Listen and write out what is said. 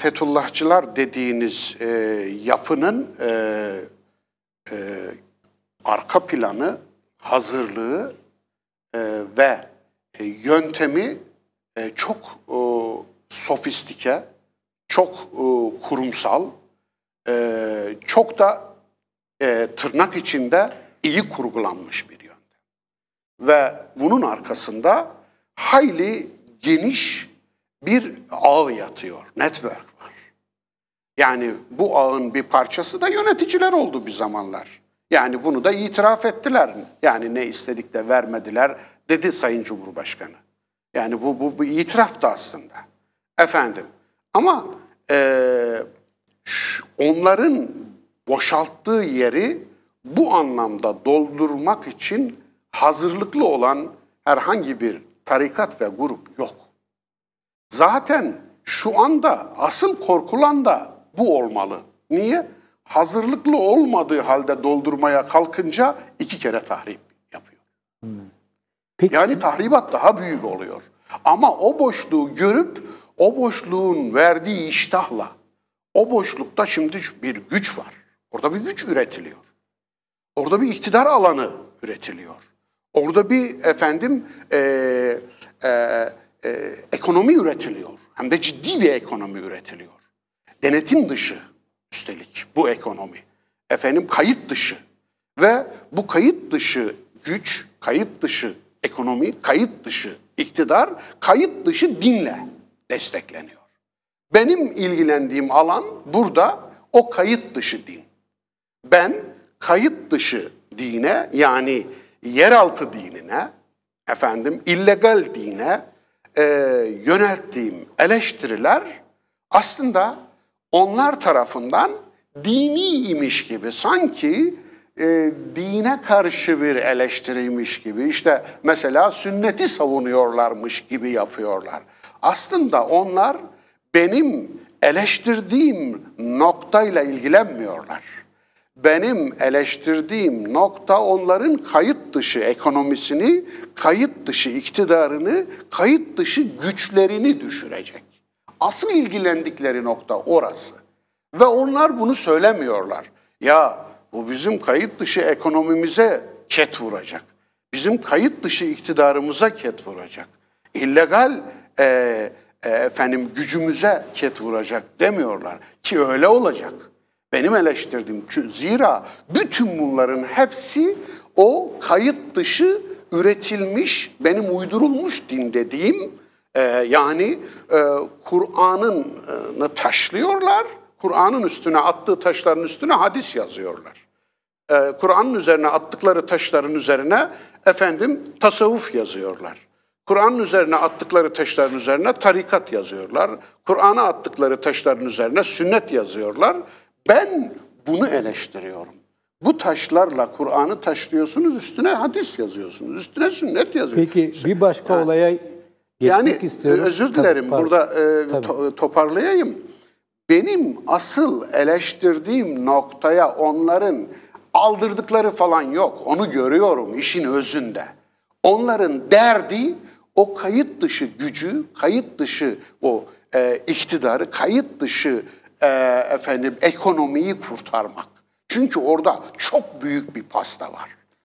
Fetullahçılar dediğiniz e, yapının e, e, arka planı, hazırlığı e, ve e, yöntemi e, çok e, sofistike, çok e, kurumsal, e, çok da e, tırnak içinde iyi kurgulanmış bir yöntem. Ve bunun arkasında hayli geniş bir ağ yatıyor, network var. Yani bu ağın bir parçası da yöneticiler oldu bir zamanlar. Yani bunu da itiraf ettiler. Yani ne istedik de vermediler dedi Sayın Cumhurbaşkanı. Yani bu, bu, bu itiraf da aslında. Efendim ama e, onların boşalttığı yeri bu anlamda doldurmak için hazırlıklı olan herhangi bir tarikat ve grup yok. Zaten şu anda asıl korkulan da bu olmalı. Niye? Hazırlıklı olmadığı halde doldurmaya kalkınca iki kere tahrip yapıyor. Peki. Yani tahribat daha büyük oluyor. Ama o boşluğu görüp o boşluğun verdiği iştahla o boşlukta şimdi bir güç var. Orada bir güç üretiliyor. Orada bir iktidar alanı üretiliyor. Orada bir efendim e, e, e, ekonomi üretiliyor. Hem de ciddi bir ekonomi üretiliyor. Denetim dışı üstelik bu ekonomi. Efendim kayıt dışı. Ve bu kayıt dışı güç, kayıt dışı ekonomi, kayıt dışı iktidar, kayıt dışı dinle destekleniyor. Benim ilgilendiğim alan burada o kayıt dışı din. Ben kayıt dışı dine yani yeraltı dinine, efendim illegal dine, e, yönelttiğim eleştiriler aslında onlar tarafından dini imiş gibi sanki e, dine karşı bir eleştiriymiş gibi işte mesela sünneti savunuyorlarmış gibi yapıyorlar. Aslında onlar benim eleştirdiğim noktayla ilgilenmiyorlar. Benim eleştirdiğim nokta onların kayıt dışı ekonomisini, kayıt dışı iktidarını, kayıt dışı güçlerini düşürecek. Asıl ilgilendikleri nokta orası. Ve onlar bunu söylemiyorlar. Ya bu bizim kayıt dışı ekonomimize ket vuracak. Bizim kayıt dışı iktidarımıza ket vuracak. İllegal e, e, efendim gücümüze ket vuracak demiyorlar ki öyle olacak. Benim eleştirdim. Çünkü zira bütün bunların hepsi o kayıt dışı üretilmiş, benim uydurulmuş din dediğim e, yani e, Kur'an'ını taşlıyorlar. Kur'an'ın üstüne attığı taşların üstüne hadis yazıyorlar. E, Kur'an'ın üzerine attıkları taşların üzerine efendim tasavvuf yazıyorlar. Kur'an'ın üzerine attıkları taşların üzerine tarikat yazıyorlar. Kur'an'a attıkları taşların üzerine sünnet yazıyorlar. Ben bunu eleştiriyorum. Bu taşlarla Kur'an'ı taşlıyorsunuz, üstüne hadis yazıyorsunuz, üstüne sünnet yazıyorsunuz. Peki bir başka yani, olaya geçmek yani, e, istiyorum. özür dilerim Tabii, burada e, to- e, toparlayayım. Benim asıl eleştirdiğim noktaya onların aldırdıkları falan yok. Onu görüyorum işin özünde. Onların derdi o kayıt dışı gücü, kayıt dışı o e, iktidarı, kayıt dışı e, efendim ekonomiyi kurtarmak. Çünkü orada çok büyük bir pasta var.